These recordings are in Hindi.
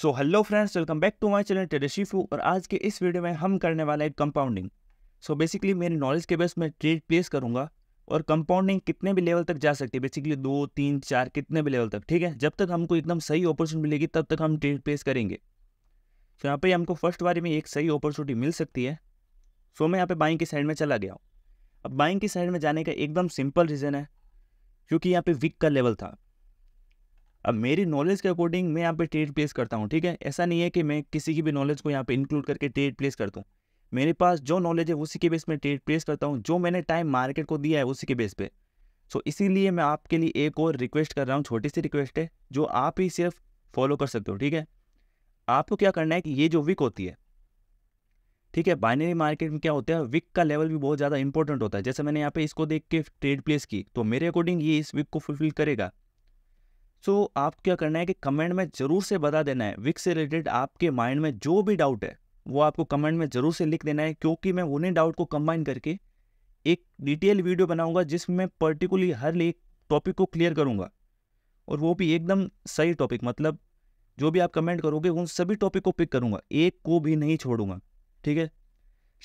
so hello friends welcome back to my channel टेरेशिफू और आज के इस वीडियो में हम करने वाले हैं कंपाउंडिंग सो बेसिकली मेरे नॉलेज के बेस में ट्रेड प्लेस करूंगा और कंपाउंडिंग कितने भी लेवल तक जा सकती है बेसिकली दो तीन चार कितने भी लेवल तक ठीक है जब तक हमको एकदम सही अपॉर्चुनिटी मिलेगी तब तक हम ट्रेड प्लेस करेंगे सो so, यहाँ पर हमको फर्स्ट बारी में एक सही अपॉर्चुनिटी मिल सकती है सो so, मैं यहाँ पर बाइंग की साइड में चला गया हूँ अब बाइंग की साइड में जाने का एकदम सिंपल रीज़न है क्योंकि यहाँ पर विक का लेवल था अब मेरी नॉलेज के अकॉर्डिंग मैं यहाँ पे ट्रेड प्लेस करता हूँ ठीक है ऐसा नहीं है कि मैं किसी की भी नॉलेज को यहाँ पे इंक्लूड करके ट्रेड प्लेस करता हूँ मेरे पास जो नॉलेज है उसी के बेस में ट्रेड प्लेस करता हूँ जो मैंने टाइम मार्केट को दिया है उसी के बेस पे सो इसीलिए मैं आपके लिए एक और रिक्वेस्ट कर रहा हूँ छोटी सी रिक्वेस्ट है जो आप ही सिर्फ फॉलो कर सकते हो ठीक है आपको क्या करना है कि ये जो विक होती है ठीक है बाइनरी मार्केट में क्या होता है विक का लेवल भी बहुत ज़्यादा इंपॉर्टेंट होता है जैसे मैंने यहाँ पे इसको देख के ट्रेड प्लेस की तो मेरे अकॉर्डिंग ये इस विक को फुलफिल करेगा सो so, आप क्या करना है कि कमेंट में ज़रूर से बता देना है विक से रिलेटेड आपके माइंड में जो भी डाउट है वो आपको कमेंट में ज़रूर से लिख देना है क्योंकि मैं उन्हीं डाउट को कंबाइन करके एक डिटेल वीडियो बनाऊंगा जिसमें पर्टिकुलरली हर एक टॉपिक को क्लियर करूंगा और वो भी एकदम सही टॉपिक मतलब जो भी आप कमेंट करोगे उन सभी टॉपिक को पिक करूंगा एक को भी नहीं छोड़ूंगा ठीक है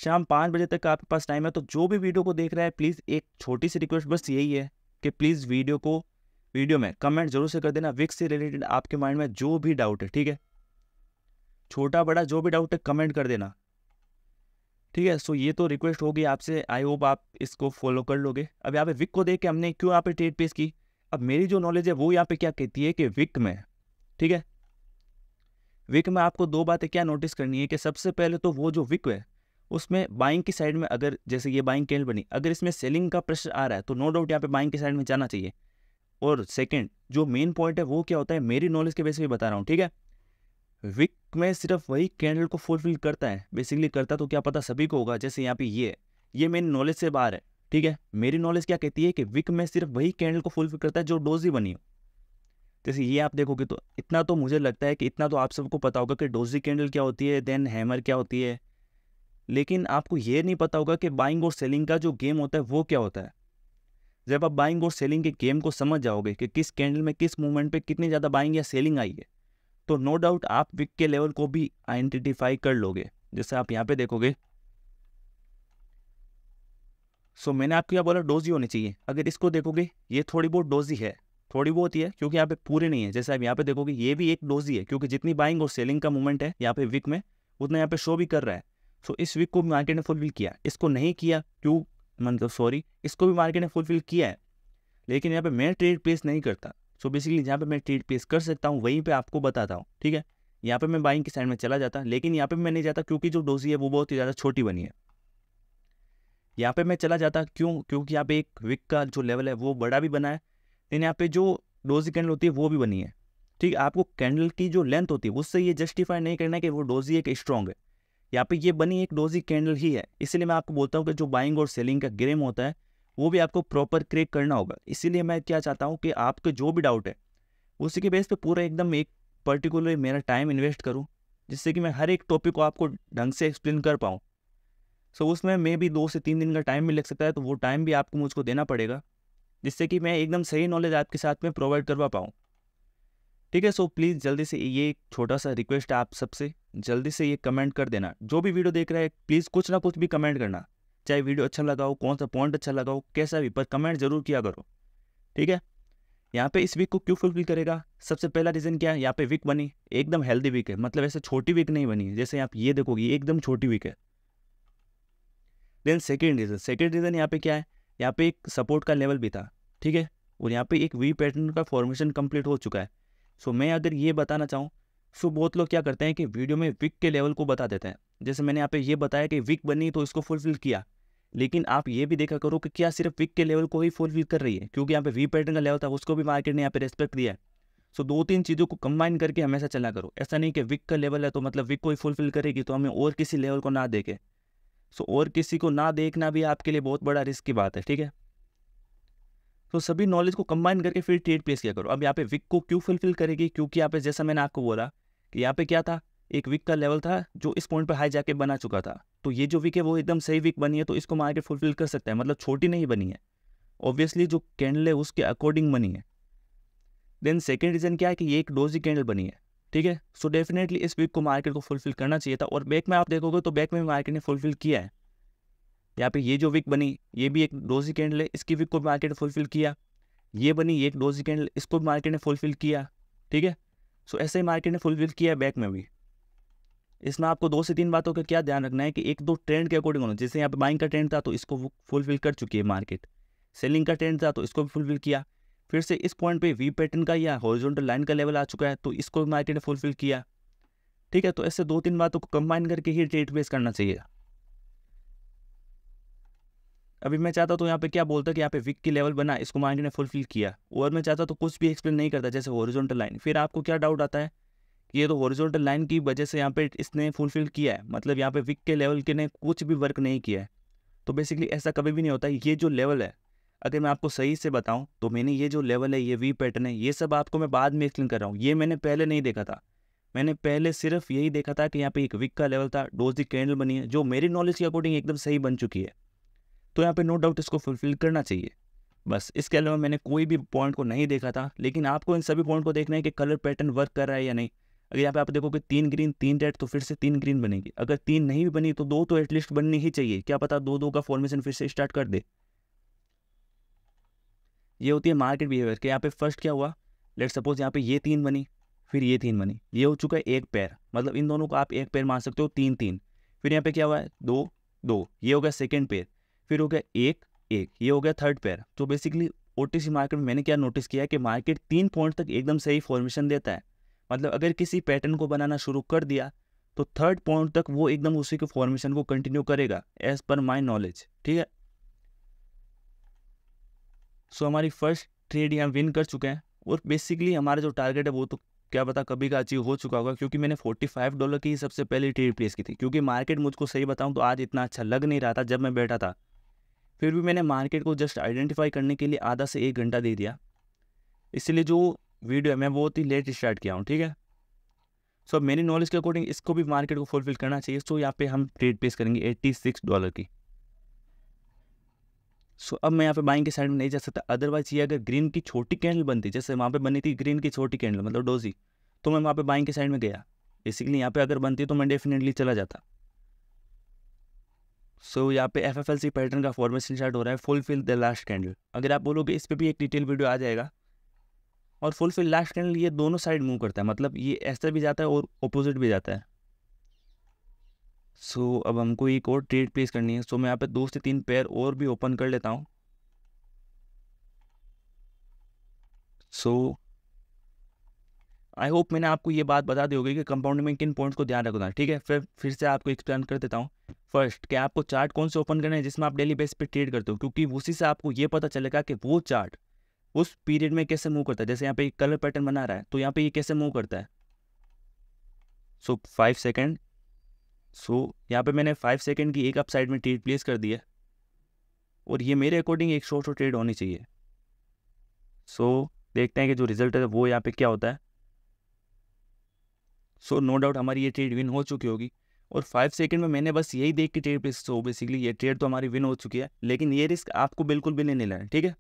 शाम पाँच बजे तक आपके पास टाइम है तो जो भी वीडियो को देख रहा है प्लीज़ एक छोटी सी रिक्वेस्ट बस यही है कि प्लीज़ वीडियो को वीडियो में कमेंट जरूर से कर देना विक्स से रिलेटेड आपके माइंड में जो भी डाउट है ठीक है छोटा बड़ा जो भी डाउट है कमेंट कर देना ठीक है सो ये तो रिक्वेस्ट होगी आपसे आई होप आप इसको फॉलो कर लोगे अब यहाँ पे विक को देख के हमने क्यों यहाँ पे ट्रेड पेश की अब मेरी जो नॉलेज है वो यहाँ पे क्या कहती है कि विक में ठीक है विक में आपको दो बातें क्या नोटिस करनी है कि सबसे पहले तो वो जो विक है उसमें बाइंग की साइड में अगर जैसे ये बाइंग कैंडल बनी अगर इसमें सेलिंग का प्रेशर आ रहा है तो नो डाउट यहाँ पे बाइंग की साइड में जाना चाहिए और सेकंड जो मेन पॉइंट है वो क्या होता है मेरी नॉलेज के बेस पे बता रहा हूँ ठीक है विक में सिर्फ वही कैंडल को फुलफिल करता है बेसिकली करता तो क्या पता सभी को होगा जैसे यहाँ पे ये ये मेरी नॉलेज से बाहर है ठीक है मेरी नॉलेज क्या कहती है कि विक में सिर्फ वही कैंडल को फुलफिल करता है जो डोजी बनी हो जैसे ये आप देखोगे तो इतना तो मुझे लगता है कि इतना तो आप सबको पता होगा कि डोजी कैंडल क्या होती है देन हैमर क्या होती है लेकिन आपको ये नहीं पता होगा कि बाइंग और सेलिंग का जो गेम होता है वो क्या होता है जब आप बाइंग और सेलिंग के गेम को समझ जाओगे कि किस कैंडल में किस मूवमेंट पे कितनी ज़्यादा बाइंग या सेलिंग आई है तो नो डाउट आप विक के लेवल को भी आइडेंटिफाई कर लोगे जैसे आप यहाँ पे देखोगे सो so, मैंने आपको क्या बोला डोजी होनी चाहिए अगर इसको देखोगे ये थोड़ी बहुत डोजी है थोड़ी बहुत ही है क्योंकि यहाँ पे पूरे नहीं है जैसे आप यहाँ पे देखोगे ये भी एक डोजी है क्योंकि जितनी बाइंग और सेलिंग का मूवमेंट है यहाँ पे विक में उतना यहाँ पे शो भी कर रहा है सो so, इस विक को मार्केट ने फुलफिल किया इसको नहीं किया क्यों मतलब सॉरी इसको भी मार्केट ने फुलफिल किया है लेकिन यहाँ पे मैं ट्रेड प्लेस नहीं करता सो बेसिकली जहाँ पे मैं ट्रेड प्लेस कर सकता हूँ वहीं पे आपको बताता हूँ ठीक है यहाँ पे मैं बाइंग की साइड में चला जाता लेकिन यहाँ पे मैं नहीं जाता क्योंकि जो डोजी है वो बहुत ही ज़्यादा छोटी बनी है यहाँ पे मैं चला जाता क्यों क्योंकि यहाँ पे एक विक का जो लेवल है वो बड़ा भी बना है लेकिन यहाँ पे जो डोजी कैंडल होती है वो भी बनी है ठीक है आपको कैंडल की जो लेंथ होती है उससे ये जस्टिफाई नहीं करना है कि वो डोजी एक स्ट्रॉन्ग है यहाँ पे ये बनी एक डोजी कैंडल ही है इसलिए मैं आपको बोलता हूँ कि जो बाइंग और सेलिंग का ग्रेम होता है वो भी आपको प्रॉपर क्रेक करना होगा इसीलिए मैं क्या चाहता हूँ कि आपके जो भी डाउट है उसी के बेस पे पूरा एकदम एक पर्टिकुलर मेरा टाइम इन्वेस्ट करूँ जिससे कि मैं हर एक टॉपिक को आपको ढंग से एक्सप्लेन कर पाऊँ सो उसमें मे भी दो से तीन दिन का टाइम भी लग सकता है तो वो टाइम भी आपको मुझको देना पड़ेगा जिससे कि मैं एकदम सही नॉलेज आपके साथ में प्रोवाइड करवा पाऊँ ठीक है सो प्लीज़ जल्दी से ये छोटा सा रिक्वेस्ट है आप सबसे जल्दी से ये कमेंट कर देना जो भी वीडियो देख रहा है प्लीज़ कुछ ना कुछ भी कमेंट करना चाहे वीडियो अच्छा लगा हो कौन सा पॉइंट अच्छा लगा हो कैसा भी पर कमेंट जरूर किया करो ठीक है यहाँ पे इस वीक को क्यों फुलफिल करेगा सबसे पहला रीज़न क्या है यहाँ पे वीक बनी एकदम हेल्दी वीक है मतलब ऐसे छोटी वीक नहीं बनी जैसे आप ये देखोगे एकदम छोटी वीक है then second reason second reason यहाँ पे क्या है यहाँ पे एक सपोर्ट का लेवल भी था ठीक है और यहाँ पे एक वी पैटर्न का फॉर्मेशन कंप्लीट हो चुका है सो मैं अगर ये बताना चाहूँ सो बहुत लोग क्या करते हैं कि वीडियो में विक के लेवल को बता देते हैं जैसे मैंने यहाँ पे ये बताया कि विक बनी तो इसको फुलफिल किया लेकिन आप ये भी देखा करो कि क्या सिर्फ विक के लेवल को ही फुलफिल कर रही है क्योंकि यहाँ पे वी पैटर्न का लेवल था उसको भी मार्केट ने यहाँ पे रेस्पेक्ट दिया है सो दो तीन चीज़ों को कंबाइन करके हमेशा चला करो ऐसा नहीं कि विक का लेवल है तो मतलब विक को ही फुलफिल करेगी तो हमें और किसी लेवल को ना देखे सो और किसी को ना देखना भी आपके लिए बहुत बड़ा रिस्क की बात है ठीक है तो सभी नॉलेज को कंबाइन करके फिर ट्रेड प्लेस किया करो अब यहाँ पे विक को क्यों फुलफिल करेगी क्योंकि यहाँ पे जैसा मैंने आपको बोला कि यहाँ पे क्या था एक विक का लेवल था जो इस पॉइंट पर हाई जाके बना चुका था तो ये जो विक है वो एकदम सही विक बनी है तो इसको मार्केट फुलफिल कर सकता है मतलब छोटी नहीं बनी है ऑब्वियसली जो कैंडल है उसके अकॉर्डिंग बनी है देन सेकेंड रीज़न क्या है कि ये एक डोजी कैंडल बनी है ठीक है सो डेफिनेटली इस वीक को मार्केट को फुलफिल करना चाहिए था और बैक में आप देखोगे तो बैक में मार्केट ने फुलफिल किया है यहाँ पे ये जो विक बनी ये भी एक डोजी कैंडल है इसकी विक को मार्केट ने फुलफिल किया ये बनी ये एक डोजी कैंडल इसको भी मार्केट ने फुलफिल किया ठीक है सो ऐसे ही मार्केट ने फुलफिल किया बैक में भी इसमें आपको दो से तीन बातों का क्या ध्यान रखना है कि एक दो ट्रेंड के अकॉर्डिंग होना जैसे यहाँ पे बाइंग का ट्रेंड था तो इसको फुलफिल कर चुकी है मार्केट सेलिंग का ट्रेंड था तो इसको भी फुलफिल किया फिर से इस पॉइंट पे वी पैटर्न का या हॉरिजॉन्टल लाइन का लेवल आ चुका है तो इसको भी मार्केट ने फुलफिल किया ठीक है तो ऐसे दो तीन बातों को कंबाइन करके ही ट्रेड बेस करना चाहिए अभी मैं चाहता तो यहाँ पे क्या बोलता कि यहाँ पे विक की लेवल बना इसको माइंड ने फुलफिल किया और मैं चाहता तो कुछ भी एक्सप्लेन नहीं करता जैसे हॉरिजॉन्टल लाइन फिर आपको क्या डाउट आता है कि ये तो हॉरिजॉन्टल लाइन की वजह से यहाँ पे इसने फुलफिल किया है मतलब यहाँ पे विक के लेवल के ने कुछ भी वर्क नहीं किया है तो बेसिकली ऐसा कभी भी नहीं होता ये जो लेवल है अगर मैं आपको सही से बताऊँ तो मैंने ये जो लेवल है ये वी पैटर्न है ये सब आपको मैं बाद में एक्सप्लेन कर रहा हूँ ये मैंने पहले नहीं देखा था मैंने पहले सिर्फ यही देखा था कि यहाँ पे एक विक का लेवल था डोज दी कैंडल बनी है जो मेरी नॉलेज के अकॉर्डिंग एकदम सही बन चुकी है तो यहाँ पे नो डाउट इसको फुलफिल करना चाहिए बस इसके अलावा मैंने कोई भी पॉइंट को नहीं देखा था लेकिन आपको इन सभी पॉइंट को देखना है कि कलर पैटर्न वर्क कर रहा है या नहीं अगर यहाँ पे आप देखोगे तीन ग्रीन तीन रेड तो फिर से तीन ग्रीन बनेगी अगर तीन नहीं भी बनी तो दो तो एटलीस्ट बननी ही चाहिए क्या पता दो दो का फॉर्मेशन फिर से स्टार्ट कर दे ये होती है मार्केट बिहेवियर के यहाँ पे फर्स्ट क्या हुआ लेट सपोज यहाँ पे ये तीन बनी फिर ये तीन बनी ये हो चुका है एक पैर मतलब इन दोनों को आप एक पैर मान सकते हो तीन तीन फिर यहाँ पे क्या हुआ है दो दो ये हो गया सेकेंड पेड़ फिर हो गया एक एक ये हो गया थर्ड पेयर तो बेसिकली ओ मार्केट में मैंने क्या नोटिस किया कि मार्केट तीन पॉइंट तक एकदम सही फॉर्मेशन देता है मतलब अगर किसी पैटर्न को बनाना शुरू कर दिया तो थर्ड पॉइंट तक वो एकदम उसी के फॉर्मेशन को कंटिन्यू करेगा एज पर माई नॉलेज ठीक है सो हमारी फर्स्ट ट्रेड यहाँ विन कर चुके हैं और बेसिकली हमारा जो टारगेट है वो तो क्या पता कभी का अचीव हो चुका होगा क्योंकि मैंने 45 डॉलर की सबसे पहले ट्रेड प्लेस की थी क्योंकि मार्केट मुझको सही बताऊं तो आज इतना अच्छा लग नहीं रहा था जब मैं बैठा था फिर भी मैंने मार्केट को जस्ट आइडेंटिफाई करने के लिए आधा से एक घंटा दे दिया इसलिए जो वीडियो है मैं बहुत ही लेट स्टार्ट किया हूँ ठीक है सो so, मेरी नॉलेज के अकॉर्डिंग इसको भी मार्केट को फुलफिल करना चाहिए सो so, यहाँ पे हम ट्रेड पेस करेंगे एट्टी सिक्स डॉलर की सो so, अब मैं यहाँ पे बाइंग के साइड में नहीं जा सकता अदरवाइज ये अगर ग्रीन की छोटी कैंडल बनती जैसे वहाँ पे बनी थी ग्रीन की छोटी कैंडल मतलब डोजी तो मैं वहाँ पे बाइंग के साइड में गया बेसिकली यहाँ पे अगर बनती तो मैं डेफिनेटली चला जाता सो so, यहाँ पे F F L C pattern का फॉर्मेशन स्टार्ट हो रहा है फुलफिल द लास्ट कैंडल अगर आप बोलोगे इस पर भी एक डिटेल वीडियो आ जाएगा और फुलफिल लास्ट कैंडल ये दोनों साइड मूव करता है मतलब ये ऐसे भी जाता है और अपोजिट भी जाता है सो so, अब हमको एक और ट्रेड प्लेस करनी है सो so, मैं यहाँ पे दो से तीन पेयर और भी ओपन कर लेता हूँ सो आई होप मैंने आपको ये बात बता दी होगी कि कंपाउंड में किन पॉइंट्स को ध्यान रखना है ठीक है फिर फिर से आपको एक्सप्लेन कर देता हूँ फर्स्ट कि आपको चार्ट कौन से ओपन करना है जिसमें आप डेली बेस पे ट्रेड करते हो क्योंकि उसी से आपको ये पता चलेगा कि वो चार्ट उस पीरियड में कैसे मूव करता है जैसे यहाँ पे कलर पैटर्न बना रहा है तो यहाँ पे ये कैसे मूव करता है सो फाइव सेकेंड सो यहाँ पे मैंने फाइव सेकेंड की एक अप साइड में ट्रेड प्लेस कर दी है और ये मेरे अकॉर्डिंग एक शॉर्ट शॉर्ट ट्रेड होनी चाहिए सो so, देखते हैं कि जो रिजल्ट है वो यहाँ पे क्या होता है सो नो डाउट हमारी ये ट्रेड विन हो चुकी होगी और फाइव सेकंड में मैंने बस यही देख के ट्रेड पे सो बेसिकली ये ट्रेड तो हमारी विन हो चुकी है लेकिन ये रिस्क आपको बिल्कुल भी नहीं लेना है ठीक है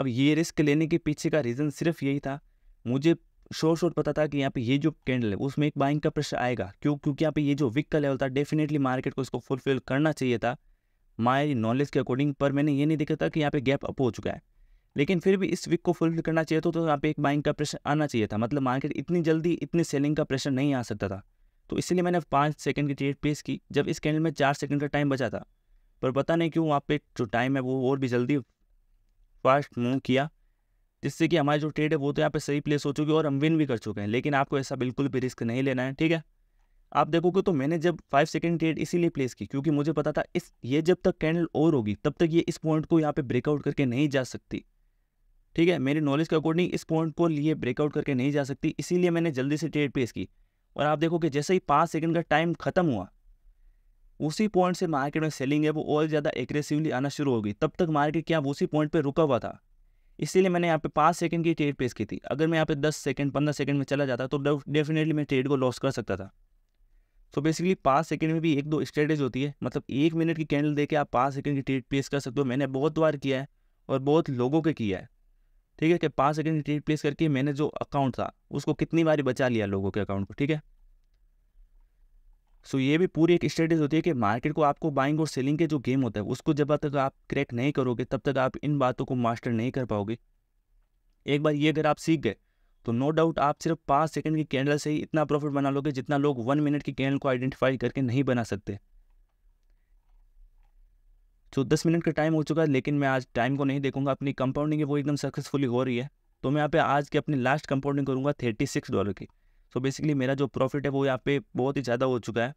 अब ये रिस्क लेने के पीछे का रीज़न सिर्फ यही था मुझे शोर शोर पता था कि यहाँ पे ये जो कैंडल है उसमें एक बाइंग का प्रेशर आएगा क्यों क्योंकि यहाँ पे ये जो विक का लेवल था डेफिनेटली मार्केट को इसको फुलफिल करना चाहिए था माई नॉलेज के अकॉर्डिंग पर मैंने ये नहीं देखा था कि यहाँ पे गैप अप हो चुका है लेकिन फिर भी इस वीक को फुलफिल करना चाहिए तो, तो, यहाँ पे एक बाइंग का प्रेशर आना चाहिए था मतलब मार्केट इतनी जल्दी इतनी सेलिंग का प्रेशर नहीं आ सकता था तो इसलिए मैंने पाँच सेकंड की ट्रेड प्लेस की जब इस कैंडल में चार सेकंड का टाइम बचा था पर पता नहीं क्यों वहाँ पे जो टाइम है वो और भी जल्दी फास्ट मूव किया जिससे कि हमारी जो ट्रेड है वो तो यहाँ पे सही प्लेस हो चुकी है और हम विन भी कर चुके हैं लेकिन आपको ऐसा बिल्कुल भी रिस्क नहीं लेना है ठीक है आप देखोगे तो मैंने जब फाइव सेकेंड ट्रेड इसीलिए प्लेस की क्योंकि मुझे पता था इस ये जब तक कैंडल और होगी तब तक ये इस पॉइंट को यहाँ पे ब्रेकआउट करके नहीं जा सकती ठीक है मेरी नॉलेज के अकॉर्डिंग इस पॉइंट को लिए ब्रेकआउट करके नहीं जा सकती इसीलिए मैंने जल्दी से ट्रेड पेश की और आप देखो कि जैसे ही पाँच सेकंड का टाइम खत्म हुआ उसी पॉइंट से मार्केट में सेलिंग है वो और ज़्यादा एग्रेसिवली आना शुरू हो गई तब तक मार्केट क्या उसी पॉइंट पर रुका हुआ था इसीलिए मैंने यहाँ पे पाँच सेकंड की ट्रेड पेश की थी अगर मैं यहाँ पे दस सेकंड पंद्रह सेकंड में चला जाता तो डेफिनेटली मैं ट्रेड को लॉस कर सकता था सो तो बेसिकली पाँच सेकंड में भी एक दो स्ट्रेटेज होती है मतलब एक मिनट की कैंडल दे के आप पाँच सेकंड की ट्रेड पेश कर सकते हो मैंने बहुत बार किया है और बहुत लोगों के किया है ठीक है कि पाँच सेकेंड रिप्लेस करके मैंने जो अकाउंट था उसको कितनी बारी बचा लिया लोगों के अकाउंट को ठीक है सो so, ये भी पूरी एक स्ट्रेटेजी होती है कि मार्केट को आपको बाइंग और सेलिंग के जो गेम होता है उसको जब तक आप क्रैक नहीं करोगे तब तक आप इन बातों को मास्टर नहीं कर पाओगे एक बार ये अगर आप सीख गए तो नो डाउट आप सिर्फ पाँच सेकंड की कैंडल से ही इतना प्रॉफिट बना लोगे जितना लोग वन मिनट की कैंडल को आइडेंटिफाई करके नहीं बना सकते तो दस मिनट का टाइम हो चुका है लेकिन मैं आज टाइम को नहीं देखूंगा अपनी कंपाउंडिंग है वो एकदम सक्सेसफुली हो रही है तो मैं यहाँ पे आज के अपनी लास्ट कंपाउंडिंग करूँगा थर्टी सिक्स डॉलर की सो तो बेसिकली मेरा जो प्रॉफिट है वो यहाँ पे बहुत ही ज़्यादा हो चुका है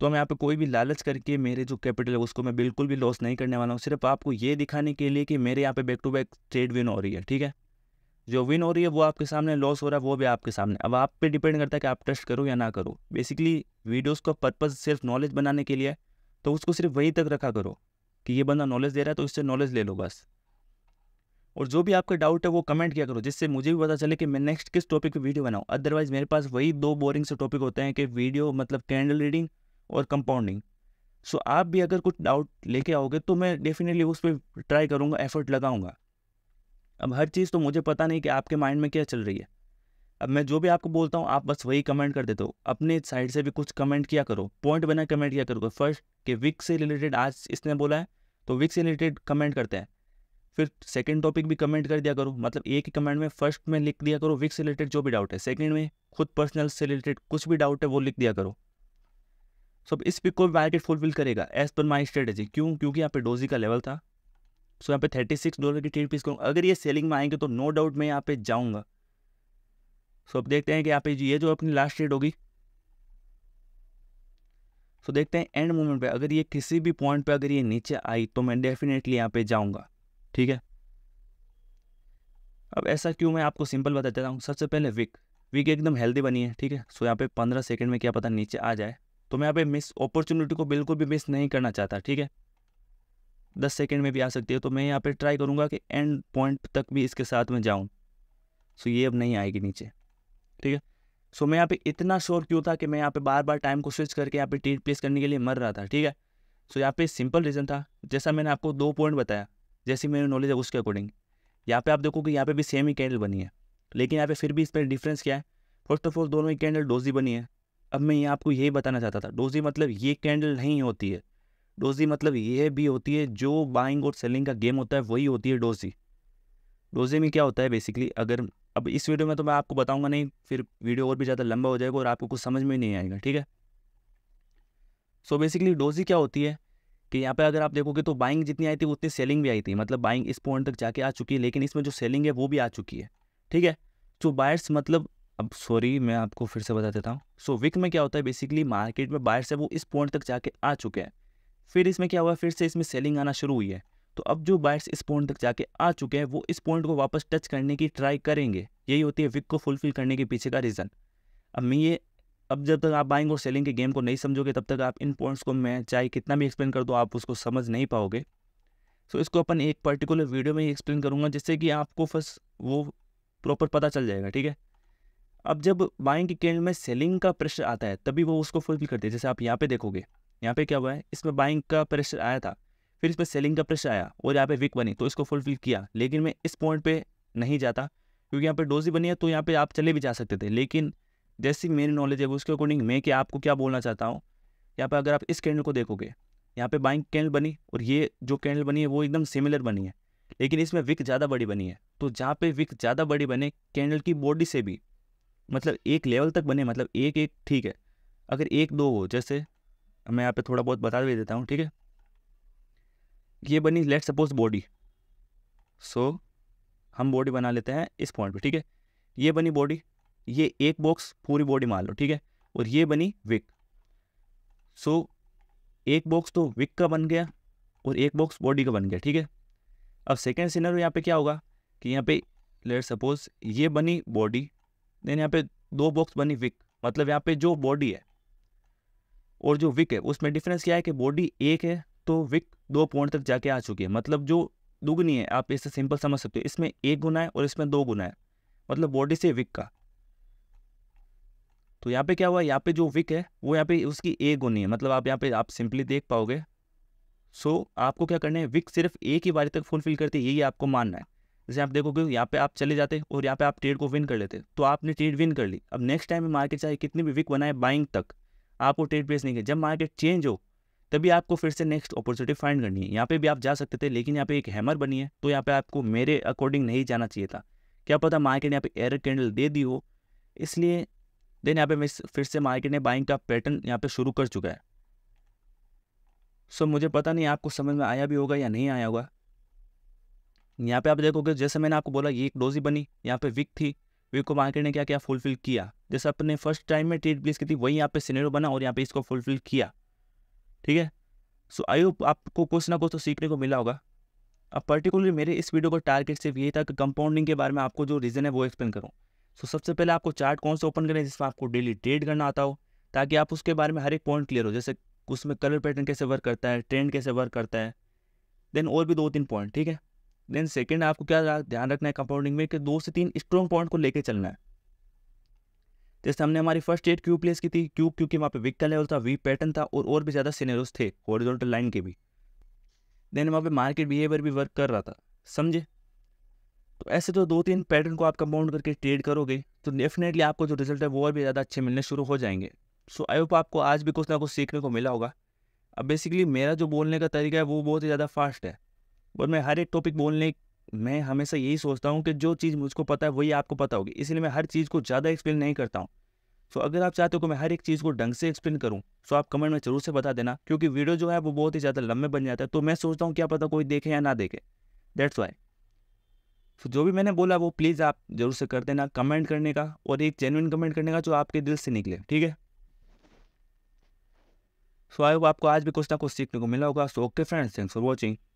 तो मैं यहाँ पे कोई भी लालच करके मेरे जो कैपिटल है उसको मैं बिल्कुल भी लॉस नहीं करने वाला हूँ सिर्फ आपको ये दिखाने के लिए कि मेरे यहाँ पे back to back trade win हो रही है ठीक है जो विन हो रही है वो आपके सामने लॉस हो रहा है वो भी आपके सामने अब आप पे डिपेंड करता है कि आप ट्रस्ट करो या ना करो बेसिकली वीडियोज़ का पर्पज़ सिर्फ नॉलेज बनाने के लिए है तो उसको सिर्फ वहीं तक रखा करो कि ये बंदा नॉलेज दे रहा है तो इससे नॉलेज ले लो बस और जो भी आपका डाउट है वो कमेंट किया करो जिससे मुझे भी पता चले कि मैं नेक्स्ट किस टॉपिक पे वीडियो बनाऊँ अदरवाइज़ मेरे पास वही दो बोरिंग से टॉपिक होते हैं कि वीडियो मतलब कैंडल रीडिंग और कंपाउंडिंग सो आप भी अगर कुछ डाउट लेके आओगे तो मैं डेफिनेटली उस पर ट्राई करूँगा एफर्ट लगाऊंगा अब हर चीज़ तो मुझे पता नहीं कि आपके माइंड में क्या चल रही है अब मैं जो भी आपको बोलता हूँ आप बस वही कमेंट कर देते हो अपने साइड से भी कुछ कमेंट किया करो पॉइंट बना कमेंट किया करो फर्स्ट कि विक से रिलेटेड आज इसने बोला है तो विक से रिलेटेड कमेंट करते हैं फिर सेकंड टॉपिक भी कमेंट कर दिया करो मतलब एक ही कमेंट में फर्स्ट में लिख दिया करो विक से रिलेटेड जो भी डाउट है सेकेंड में खुद पर्सनल से रिलेटेड कुछ भी डाउट है वो लिख दिया करो सो इस पिक को मार्केट फुलफिल करेगा एज पर माई स्ट्रेटेजी क्यों क्योंकि यहाँ पे डोजी का लेवल था सो यहाँ पे थर्टी सिक्स डॉलर की ट्रेड पीस करूँगा अगर ये सेलिंग में आएंगे तो नो डाउट मैं यहाँ पे जाऊँगा सो अब देखते हैं कि यहाँ पे ये जो अपनी लास्ट डेट होगी सो देखते हैं एंड मोमेंट पे अगर ये किसी भी पॉइंट पे अगर ये नीचे आई तो मैं डेफिनेटली यहाँ पे जाऊँगा ठीक है अब ऐसा क्यों मैं आपको सिंपल बता देता हूँ सबसे पहले विक विक एकदम हेल्दी बनी है ठीक है सो यहाँ पे पंद्रह सेकेंड में क्या पता नीचे आ जाए तो मैं यहाँ पे मिस अपॉर्चुनिटी को बिल्कुल भी मिस नहीं करना चाहता ठीक है दस सेकेंड में भी आ सकती है तो मैं यहाँ पे ट्राई करूँगा कि एंड पॉइंट तक भी इसके साथ में जाऊँ सो ये अब नहीं आएगी नीचे ठीक है सो मैं यहाँ पे इतना श्योर क्यों था कि मैं यहाँ पे बार बार टाइम को स्विच करके यहाँ पे टीट प्लेस करने के लिए मर रहा था ठीक है सो यहाँ पे सिंपल रीज़न था जैसा मैंने आपको दो पॉइंट बताया जैसी मेरी नॉलेज है उसके अकॉर्डिंग यहाँ पे आप देखो कि यहाँ पे भी सेम ही कैंडल बनी है लेकिन यहाँ पे फिर भी इस पर डिफ्रेंस क्या है फर्स्ट ऑफ ऑल दोनों ही कैंडल डोजी बनी है अब मैं यहाँ आपको यही बताना चाहता था डोजी मतलब ये कैंडल नहीं होती है डोजी मतलब ये भी होती है जो बाइंग और सेलिंग का गेम होता है वही होती है डोजी डोजी में क्या होता है बेसिकली अगर अब इस वीडियो में तो मैं आपको बताऊंगा नहीं फिर वीडियो और भी ज़्यादा लंबा हो जाएगा और आपको कुछ समझ में नहीं आएगा ठीक है सो बेसिकली डोजी क्या होती है कि यहाँ पे अगर आप देखोगे तो बाइंग जितनी आई थी उतनी सेलिंग भी आई थी मतलब बाइंग इस पॉइंट तक जाके आ चुकी है लेकिन इसमें जो सेलिंग है वो भी आ चुकी है ठीक है तो बायर्स मतलब अब सॉरी मैं आपको फिर से बता देता हूँ सो विक में क्या होता है बेसिकली मार्केट में बायर्स है वो इस पॉइंट तक जाके आ चुके हैं फिर इसमें क्या हुआ फिर से इसमें सेलिंग आना शुरू हुई है तो अब जो बाइट्स इस पॉइंट तक जाके आ चुके हैं वो इस पॉइंट को वापस टच करने की ट्राई करेंगे यही होती है विक को फुलफिल करने के पीछे का रीज़न अब मैं ये अब जब तक आप बाइंग और सेलिंग के गेम को नहीं समझोगे तब तक आप इन पॉइंट्स को मैं चाहे कितना भी एक्सप्लेन कर दो आप उसको समझ नहीं पाओगे सो so, इसको अपन एक पर्टिकुलर वीडियो में ही एक्सप्लेन करूँगा जिससे कि आपको फर्स्ट वो प्रॉपर पता चल जाएगा ठीक है अब जब बाइंग के केंद्र में सेलिंग का प्रेशर आता है तभी वो उसको फुलफिल करती है जैसे आप यहाँ पे देखोगे यहाँ पे क्या हुआ है इसमें बाइंग का प्रेशर आया था फिर इस पर सेलिंग का प्रेशर आया और यहाँ पे विक बनी तो इसको फुलफिल किया लेकिन मैं इस पॉइंट पे नहीं जाता क्योंकि यहाँ पे डोजी बनी है तो यहाँ पे आप चले भी जा सकते थे लेकिन जैसी मेरी नॉलेज है उसके अकॉर्डिंग मैं कि आपको क्या बोलना चाहता हूँ यहाँ पर अगर आप इस कैंडल को देखोगे यहाँ पर बाइंग कैंडल बनी और ये जो कैंडल बनी है वो एकदम सिमिलर बनी है लेकिन इसमें विक ज़्यादा बड़ी बनी है तो जहाँ पर विक ज़्यादा बड़ी बने कैंडल की बॉडी से भी मतलब एक लेवल तक बने मतलब एक एक ठीक है अगर एक दो हो जैसे मैं यहाँ पे थोड़ा बहुत बता भी देता हूँ ठीक है ये बनी लेट सपोज बॉडी सो हम बॉडी बना लेते हैं इस पॉइंट पे ठीक है ये बनी बॉडी ये एक बॉक्स पूरी बॉडी मान लो ठीक है और ये बनी विक सो so, एक बॉक्स तो विक का बन गया और एक बॉक्स बॉडी का बन गया ठीक है अब सेकेंड सीनर यहाँ पे क्या होगा कि यहाँ पे लेट सपोज ये बनी बॉडी देन यहाँ पे दो बॉक्स बनी विक मतलब यहाँ पे जो बॉडी है और जो विक है उसमें डिफरेंस क्या है कि बॉडी एक है तो विक दो पॉइंट तक जाके आ चुकी है मतलब जो दुगनी है आप इसे सिंपल समझ सकते हो इसमें एक गुना है और इसमें दो गुना है मतलब बॉडी से विक का तो यहाँ पे क्या हुआ यहाँ पे जो विक है वो यहाँ पे उसकी एक गुनी है मतलब आप यहाँ पे आप सिंपली देख पाओगे सो so, आपको क्या करना है विक सिर्फ एक ही बारी तक फुलफिल करती है यही आपको मानना है जैसे आप देखोगे यहाँ पे आप चले जाते और यहाँ पे आप ट्रेड को विन कर लेते तो आपने ट्रेड विन कर ली अब नेक्स्ट टाइम मार्केट चाहे कितनी भी विक बनाए बाइंग तक आपको ट्रेड प्लेस नहीं किया जब मार्केट चेंज हो तभी आपको फिर से नेक्स्ट अपॉर्चुनिटी फाइंड करनी है यहाँ पे भी आप जा सकते थे लेकिन यहाँ पे एक हैमर बनी है तो यहाँ पे आपको मेरे अकॉर्डिंग नहीं जाना चाहिए था क्या पता मार्केट यहाँ पे एयर कैंडल दे दी हो इसलिए देन यहाँ पे फिर से मार्केट ने बाइंग का पैटर्न यहाँ पे शुरू कर चुका है सो so, मुझे पता नहीं आपको समझ में आया भी होगा या नहीं आया होगा यहाँ पे आप देखोगे जैसे मैंने आपको बोला ये एक डोजी बनी यहाँ पे विक थी विक को मार्केट ने क्या क्या फुलफिल किया जैसे अपने फर्स्ट टाइम में ट्रेड प्लेस की थी वही यहाँ पे सिनेरो बना और यहाँ पे इसको फुलफिल किया ठीक है सो आई होप आपको कुछ ना कुछ तो सीखने को मिला होगा अब पर्टिकुलरली मेरे इस वीडियो का टारगेट सिर्फ ये था कि कंपाउंडिंग के बारे में आपको जो रीज़न है वो एक्सप्लेन करूँ सो so, सबसे पहले आपको चार्ट कौन सा ओपन करें जिसमें आपको डेली ट्रेड करना आता हो ताकि आप उसके बारे में हर एक पॉइंट क्लियर हो जैसे उसमें कलर पैटर्न कैसे वर्क करता है ट्रेंड कैसे वर्क करता है देन और भी दो तीन पॉइंट ठीक है देन सेकेंड आपको क्या ध्यान रखना है कंपाउंडिंग में कि दो से तीन स्ट्रॉन्ग पॉइंट को लेकर चलना है जैसे हमने हमारी फर्स्ट एड क्यूब प्लेस की थी क्यूब क्योंकि वहाँ पे विक्टर लेवल था वी पैटर्न था और और भी ज़्यादा सीनेरोज थे हॉरिजॉन्टल लाइन के भी देन वहाँ पे मार्केट बिहेवियर भी वर्क कर रहा था समझे तो ऐसे तो दो तीन पैटर्न को आप कंपाउंड करके ट्रेड करोगे तो डेफिनेटली आपको जो रिजल्ट है वो और भी ज़्यादा अच्छे मिलने शुरू हो जाएंगे सो आई होप आपको आज भी कुछ ना कुछ सीखने को मिला होगा अब बेसिकली मेरा जो बोलने का तरीका है वो बहुत ही ज़्यादा फास्ट है और मैं हर एक टॉपिक बोलने मैं हमेशा यही सोचता हूँ कि जो चीज़ मुझको पता है वही आपको पता होगी इसलिए मैं हर चीज़ को ज़्यादा एक्सप्लेन नहीं करता हूँ सो अगर आप चाहते हो कि मैं हर एक चीज़ को ढंग से एक्सप्लेन करूँ सो आप कमेंट में जरूर से बता देना क्योंकि वीडियो जो है वो बहुत ही ज़्यादा लंबे बन जाता है तो मैं सोचता हूँ क्या पता कोई देखे या ना देखे दैट्स वाई सो जो भी मैंने बोला वो प्लीज़ आप जरूर से कर देना कमेंट करने का और एक जेनुइन कमेंट करने का जो आपके दिल से निकले ठीक है सो आई होप आपको आज भी कुछ ना कुछ सीखने को मिला होगा so okay friends thanks for watching